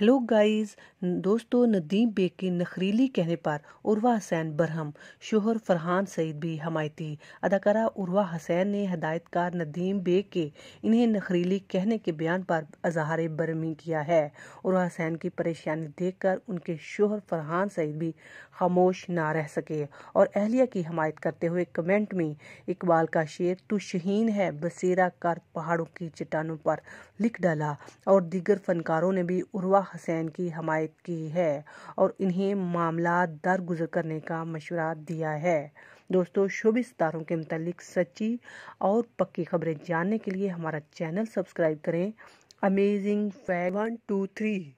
hello guys दोस्तों Nadeem bag के नखरीली कहने पर उर्वा हसैन बरहम शोहर फरहान सईद भी हमायती अदाकारा उर्वा हसैन ने हदायतकार नदीम बेग के इन्हें नखरीली कहने के बयान पर अजहार बरमी किया है उर्वा हसैन की परेशानी देखकर उनके शोहर फरहान सईद भी खामोश ना रह सके और अहलिया की हमायत करते हुए कमेंट में इकबाल का शेर तो शहीन है बसेरा कर पहाड़ों की चट्टानों पर लिख डाला और दीगर फनकारों ने भी उर्वा हसैन की हमायत की है और इन्हें मामला दरगुजर करने का मशवरा दिया है दोस्तों शुभ सितारों के मतलब सच्ची और पक्की खबरें जानने के लिए हमारा चैनल सब्सक्राइब करें अमेजिंग वन टू थ्री